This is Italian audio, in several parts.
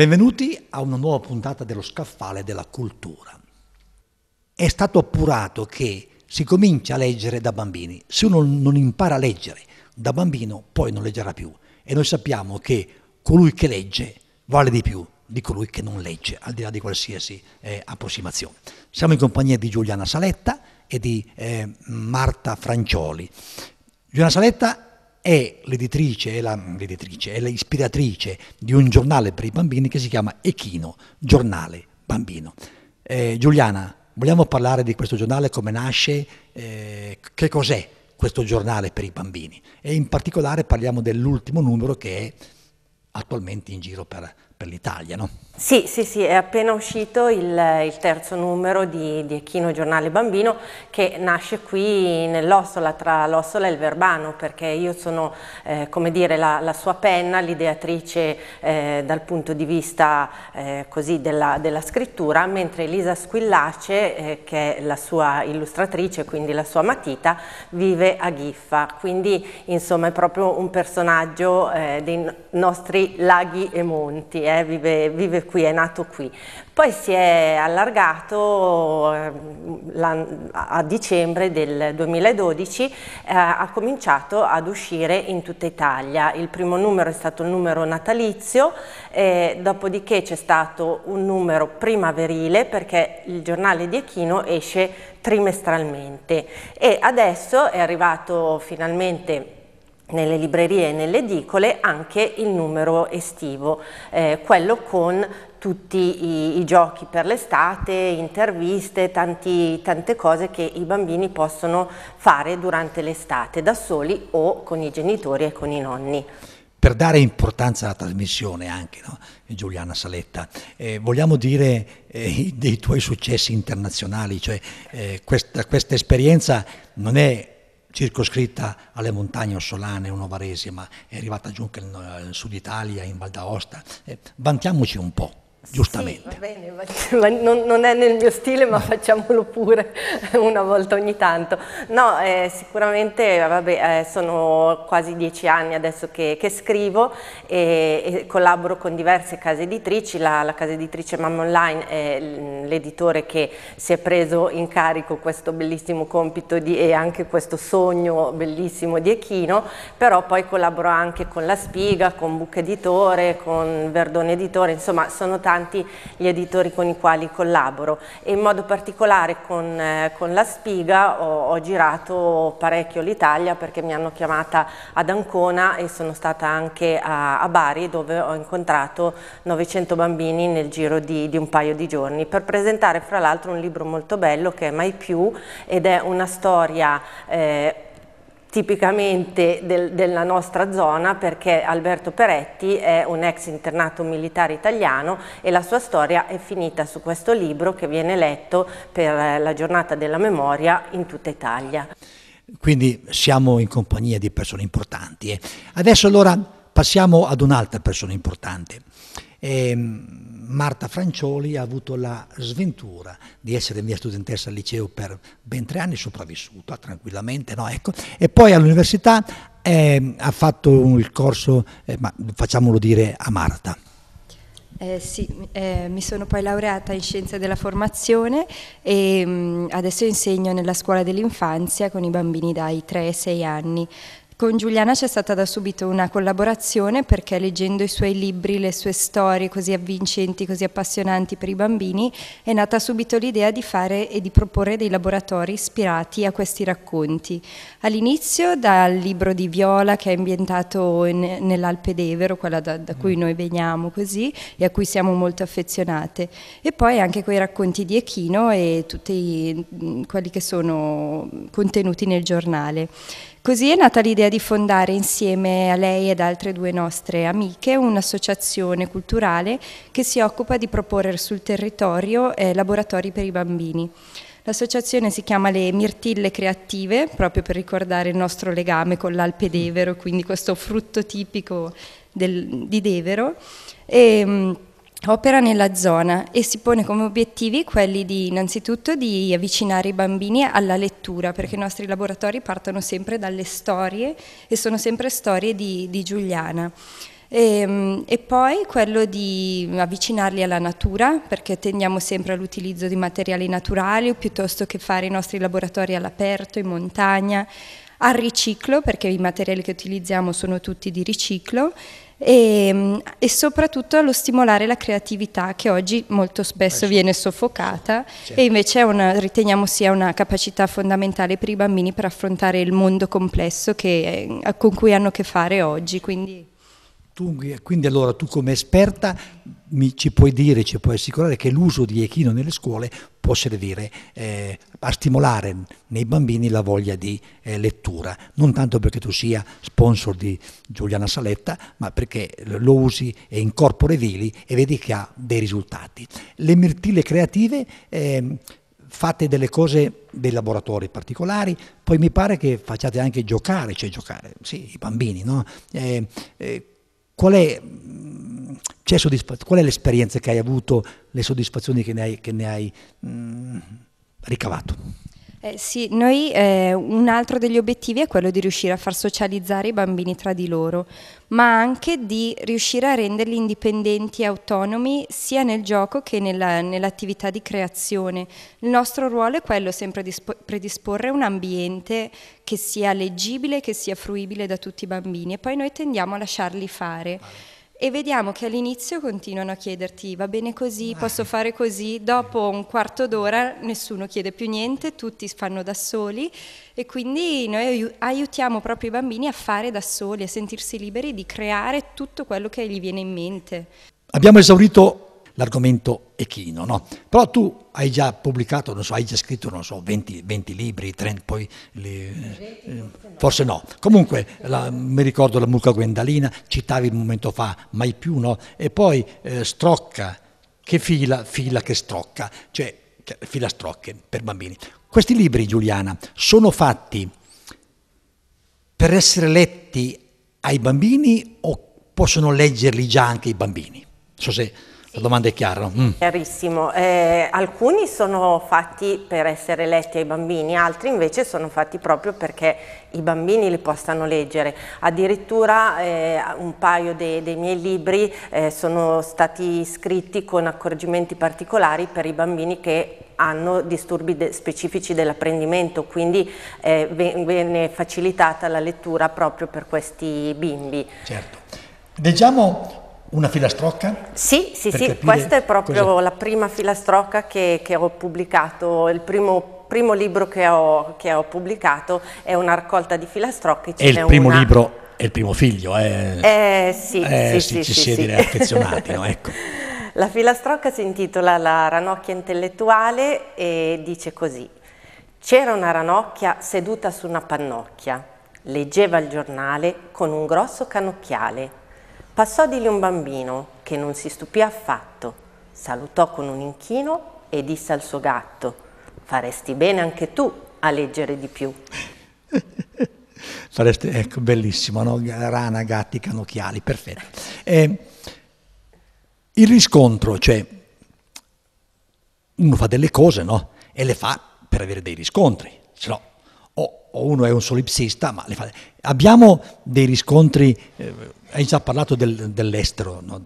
Benvenuti a una nuova puntata dello scaffale della cultura. È stato appurato che si comincia a leggere da bambini. Se uno non impara a leggere da bambino, poi non leggerà più. E noi sappiamo che colui che legge vale di più di colui che non legge, al di là di qualsiasi eh, approssimazione. Siamo in compagnia di Giuliana Saletta e di eh, Marta Francioli. Giuliana Saletta è l'editrice, è, la, l'editrice, è l'ispiratrice di un giornale per i bambini che si chiama Echino, giornale bambino. Eh, Giuliana, vogliamo parlare di questo giornale, come nasce, eh, che cos'è questo giornale per i bambini? E in particolare parliamo dell'ultimo numero che è attualmente in giro per per l'Italia, no? Sì, sì, sì, è appena uscito il, il terzo numero di, di, Echino Giornale Bambino che nasce qui nell'Ossola, tra l'Ossola e il Verbano, perché io sono, eh, come dire, la, la sua penna, l'ideatrice eh, dal punto di vista eh, così della, della, scrittura, mentre Elisa Squillace, eh, che è la sua illustratrice, quindi la sua matita, vive a Giffa. quindi insomma è proprio un personaggio eh, dei nostri laghi e monti, eh, vive, vive, qui, è nato qui. Poi si è allargato ehm, a dicembre del 2012, eh, ha cominciato ad uscire in tutta Italia. Il primo numero è stato il numero natalizio, dopodiché c'è stato un numero primaverile perché il giornale di Echino esce trimestralmente e adesso è arrivato finalmente nelle librerie e nelle edicole anche il numero estivo, eh, quello con tutti i, i giochi per l'estate, interviste, tanti, tante cose che i bambini possono fare durante l'estate da soli o con i genitori e con i nonni per dare importanza alla trasmissione anche, no? Giuliana Saletta, eh, vogliamo dire eh, dei tuoi successi internazionali, cioè eh, questa, questa, esperienza non è circoscritta alle montagne ossolane o novaresi, ma è arrivata giù anche nel Sud Italia, in Val d'Aosta. Eh, vantiamoci un po' giustamente. Sì, bene, non, non, è nel mio stile ma facciamolo pure una volta ogni tanto. No, eh, sicuramente vabbè, eh, sono quasi dieci anni adesso che, che scrivo e, e, collaboro con diverse case editrici, la, la casa editrice Mamma Online è l'editore che si è preso in carico questo bellissimo compito di, e anche questo sogno bellissimo di Echino, però poi collaboro anche con La Spiga, con Buc Editore, con Verdone Editore, insomma sono tanti tanti gli editori con i quali collaboro e in modo particolare con, eh, con La Spiga ho, ho girato parecchio l'Italia perché mi hanno chiamata ad Ancona e sono stata anche a, a Bari dove ho incontrato 900 bambini nel giro di, di un paio di giorni per presentare fra l'altro un libro molto bello che è Mai più ed è una storia eh, tipicamente del, della nostra zona perché Alberto Peretti è un ex internato militare italiano e la sua storia è finita su questo libro che viene letto per eh, la giornata della memoria in tutta Italia. Quindi siamo in compagnia di persone importanti. Adesso allora passiamo ad un'altra persona importante. Ehm, Marta Francioli ha avuto la sventura di essere mia studentessa al liceo per ben tre anni, sopravvissuta tranquillamente, no? ecco. e poi all'università eh, ha fatto il corso, eh, ma facciamolo dire a Marta. Eh, sì, eh, mi sono poi laureata in scienze della formazione e mh, mm, adesso insegno nella scuola dell'infanzia con i bambini dai 3 ai 6 anni. Con Giuliana c'è stata da subito una collaborazione perché leggendo i suoi libri, le sue storie così avvincenti, così appassionanti per i bambini, è nata subito l'idea di fare e di proporre dei laboratori ispirati a questi racconti. All'inizio dal libro di Viola che è ambientato in, nell'Alpe d'Evero, quella da, da cui noi veniamo così e a cui siamo molto affezionate, e poi anche quei racconti di Echino e tutti quelli che sono contenuti nel giornale. Così è nata l'idea di fondare insieme a lei ed altre due nostre amiche un'associazione culturale che si occupa di proporre sul territorio eh, laboratori per i bambini. L'associazione si chiama Le Mirtille Creative, proprio per ricordare il nostro legame con l'Alpe d'Evero, quindi questo frutto tipico del, di Devero. E, ehm, opera nella zona e si pone come obiettivi quelli di innanzitutto di avvicinare i bambini alla lettura, perché i nostri laboratori partono sempre dalle storie e sono sempre storie di, di Giuliana. E, ehm, e, poi quello di avvicinarli alla natura, perché tendiamo sempre all'utilizzo di materiali naturali piuttosto che fare i nostri laboratori all'aperto, in montagna, al riciclo, perché i materiali che utilizziamo sono tutti di riciclo e, ehm, e, soprattutto allo stimolare la creatività che oggi molto spesso eh, viene soffocata certo. e invece una, riteniamo sia una capacità fondamentale per i bambini per affrontare il mondo complesso che, eh, con cui hanno a che fare oggi. Quindi funghi. Quindi allora tu come esperta mi, ci puoi dire, ci puoi assicurare che l'uso di echino nelle scuole può servire eh, a stimolare nei bambini la voglia di eh, lettura, non tanto perché tu sia sponsor di Giuliana Saletta, ma perché lo usi e incorpore vili e vedi che ha dei risultati. Le mirtille creative... Eh, fate delle cose, dei laboratori particolari, poi mi pare che facciate anche giocare, cioè giocare, sì, i bambini, no? eh, eh, qual è, qual è l'esperienza che hai avuto, le soddisfazioni che ne hai, che ne hai mh, mm, ricavato? Eh sì, noi eh, un altro degli obiettivi è quello di riuscire a far socializzare i bambini tra di loro, ma anche di riuscire a renderli indipendenti e autonomi sia nel gioco che nell'attività di creazione. Il nostro ruolo è quello sempre di predisporre un ambiente che sia leggibile, che sia fruibile da tutti i bambini e poi noi tendiamo a lasciarli fare e vediamo che all'inizio continuano a chiederti va bene così, ah. posso fare così, dopo un quarto d'ora nessuno chiede più niente, tutti fanno da soli e quindi noi aiutiamo proprio i bambini a fare da soli, a sentirsi liberi di creare tutto quello che gli viene in mente. Abbiamo esaurito l'argomento echino, no? Però tu hai già pubblicato, non so, hai già scritto, non so, 20, 20 libri, 30, poi li, eh, forse no. Comunque, la, mi ricordo la Mulca Guendalina, citavi un momento fa, mai più, no? E poi eh, Strocca, che fila, fila che strocca, cioè fila strocche per bambini. Questi libri, Giuliana, sono fatti per essere letti ai bambini o possono leggerli già anche i bambini? Non So se la domanda è chiara. Mm. Chiarissimo. Eh, alcuni sono fatti per essere letti ai bambini, altri invece sono fatti proprio perché i bambini li possano leggere. Addirittura eh, un paio de dei miei libri eh, sono stati scritti con accorgimenti particolari per i bambini che hanno disturbi de specifici dell'apprendimento, quindi eh, viene facilitata la lettura proprio per questi bimbi. Certo. Leggiamo una filastrocca? Sì, sì, sì, questa è proprio cosa... la prima filastrocca che, che ho pubblicato, il primo primo libro che ho, che ho, pubblicato è una raccolta di filastrocche. È il primo una... libro, è il primo figlio, eh? Eh, sì, eh, sì, sì, ci sì, si è sì. affezionati, no? ecco. La filastrocca si intitola La ranocchia intellettuale e dice così. C'era una ranocchia seduta su una pannocchia, leggeva il giornale con un grosso canocchiale. Passò di lì un bambino che non si stupì affatto, salutò con un inchino e disse al suo gatto, faresti bene anche tu a leggere di più. faresti, ecco, bellissimo, no? rana, gatti, canocchiali, perfetto. Eh, il riscontro, cioè, uno fa delle cose, no? E le fa per avere dei riscontri, se no o uno è un solipsista, ma abbiamo dei riscontri, eh, hai già parlato del, dell'estero, no?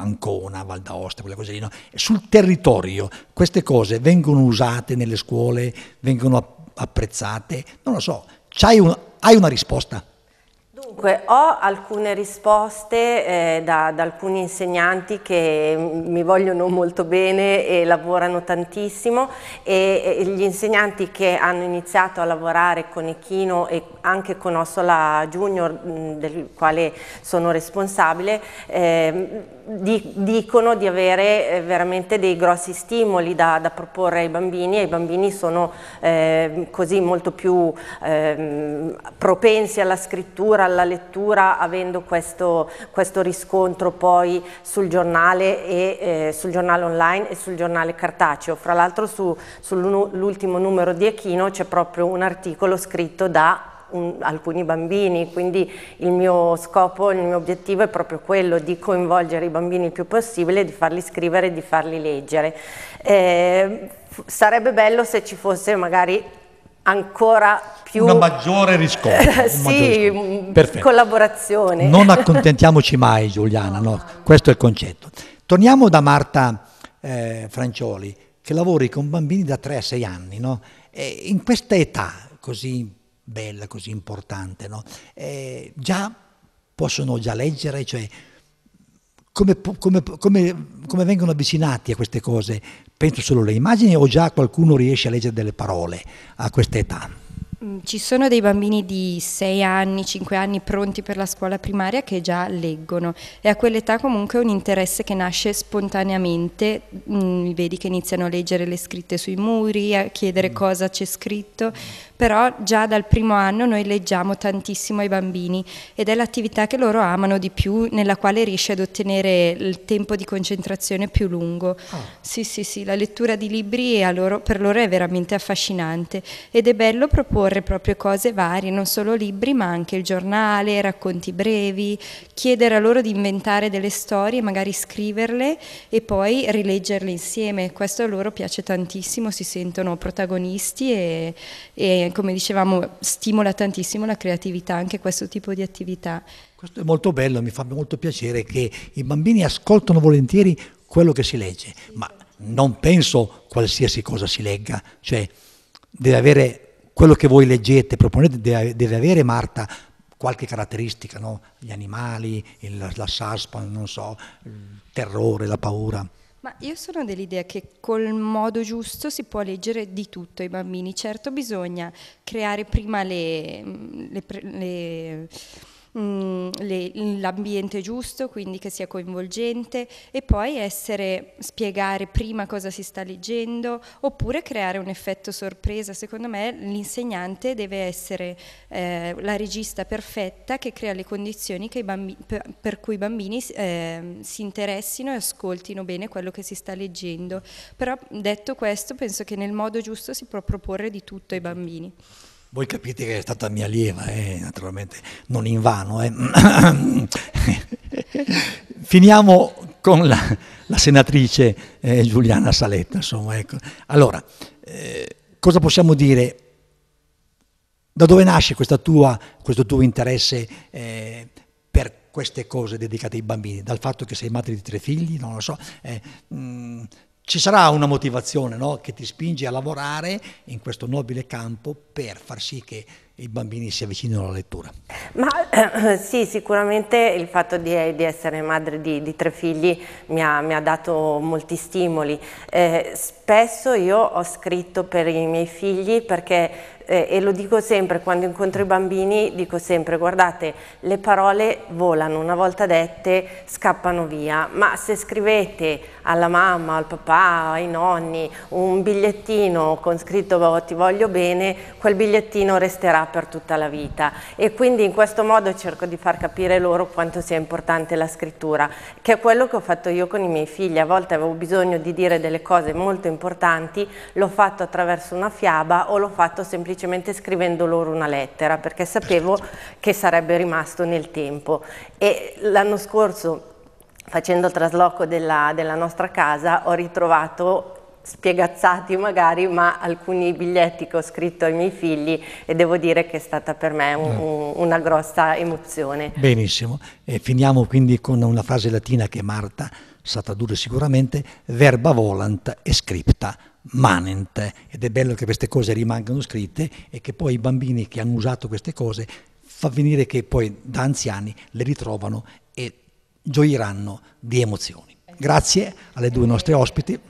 Ancona, Val d'Aosta, quelle cose lì, no? sul territorio queste cose vengono usate nelle scuole, vengono apprezzate, non lo so, un, hai una risposta? Dunque, ho alcune risposte eh, da, da, alcuni insegnanti che mi vogliono molto bene e lavorano tantissimo e, e gli insegnanti che hanno iniziato a lavorare con Echino e anche con Ossola Junior, mh, del quale sono responsabile, eh, di, dicono di avere eh, veramente dei grossi stimoli da, da, proporre ai bambini e i bambini sono eh, così molto più eh, propensi alla scrittura, alla lettura, avendo questo, questo riscontro poi sul giornale, e, eh, sul giornale online e sul giornale cartaceo. Fra l'altro sull'ultimo numero di Echino c'è proprio un articolo scritto da un, alcuni bambini, quindi il mio scopo, il mio obiettivo è proprio quello di coinvolgere i bambini il più possibile, di farli scrivere, di farli leggere. Eh, sarebbe bello se ci fosse magari ancora più una maggiore riscossa sì, maggiore mm, collaborazione. Non accontentiamoci mai, Giuliana, no? questo è il concetto. Torniamo da Marta eh, Francioli, che lavori con bambini da 3 a 6 anni, no? in questa età così bella, così importante, no? eh, già possono già leggere, cioè come, come, come, come, vengono avvicinati a queste cose? Penso solo alle immagini o già qualcuno riesce a leggere delle parole a questa età? Mm, ci sono dei bambini di 6 anni, 5 anni pronti per la scuola primaria che già leggono e a quell'età comunque è un interesse che nasce spontaneamente, mm, vedi che iniziano a leggere le scritte sui muri, a chiedere mm. cosa c'è scritto, però già dal primo anno noi leggiamo tantissimo ai bambini ed è l'attività che loro amano di più, nella quale riesce ad ottenere il tempo di concentrazione più lungo. Oh. Sì, sì, sì, la lettura di libri loro, per loro è veramente affascinante ed è bello proporre proprio cose varie, non solo libri ma anche il giornale, racconti brevi, chiedere a loro di inventare delle storie, magari scriverle e poi rileggerle insieme. Questo a loro piace tantissimo, si sentono protagonisti e, e come dicevamo stimola tantissimo la creatività, anche questo tipo di attività. Questo è molto bello, mi fa molto piacere che i bambini ascoltano volentieri quello che si legge, ma non penso qualsiasi cosa si legga, cioè deve avere quello che voi leggete, proponete, deve, avere Marta qualche caratteristica, no? gli animali, il, la saspa, non so, il terrore, la paura. Ma io sono dell'idea che col modo giusto si può leggere di tutto ai bambini. Certo bisogna creare prima le, mm, le, le Mm, l'ambiente giusto, quindi che sia coinvolgente e poi essere, spiegare prima cosa si sta leggendo oppure creare un effetto sorpresa. Secondo me l'insegnante deve essere eh, la regista perfetta che crea le condizioni bambini, per, per, cui i bambini eh, si interessino e ascoltino bene quello che si sta leggendo. Però detto questo penso che nel modo giusto si può proporre di tutto ai bambini. Voi capite che è stata mia lieva, eh? naturalmente non in vano. Eh? Finiamo con la, la senatrice eh, Giuliana Saletta. Insomma, ecco. Allora, eh, cosa possiamo dire? Da dove nasce tua, questo tuo interesse eh, per queste cose dedicate ai bambini? Dal fatto che sei madre di tre figli? Non lo so. Mh, eh, mm, ci sarà una motivazione no? che ti spinge a lavorare in questo nobile campo per far sì che i bambini si avvicinano alla lettura. Ma eh, sì, sicuramente il fatto di, di essere madre di, di tre figli mi ha, mi ha, dato molti stimoli. Eh, spesso io ho scritto per i miei figli perché eh, e lo dico sempre quando incontro i bambini, dico sempre guardate le parole volano, una volta dette scappano via, ma se scrivete alla mamma, al papà, ai nonni un bigliettino con scritto ti voglio bene, quel bigliettino resterà per tutta la vita e quindi in questo modo cerco di far capire loro quanto sia importante la scrittura, che è quello che ho fatto io con i miei figli, a volte avevo bisogno di dire delle cose molto importanti, l'ho fatto attraverso una fiaba o l'ho fatto semplicemente scrivendo loro una lettera perché sapevo che sarebbe rimasto nel tempo e l'anno scorso facendo il trasloco della, della nostra casa ho ritrovato spiegazzati magari, ma alcuni biglietti che ho scritto ai miei figli e devo dire che è stata per me un, eh. un, una grossa emozione. Benissimo, e finiamo quindi con una frase latina che Marta sa tradurre sicuramente, verba volant e scripta manent, ed è bello che queste cose rimangano scritte e che poi i bambini che hanno usato queste cose fa venire che poi da anziani le ritrovano e gioiranno di emozioni. Grazie alle due nostre ospiti.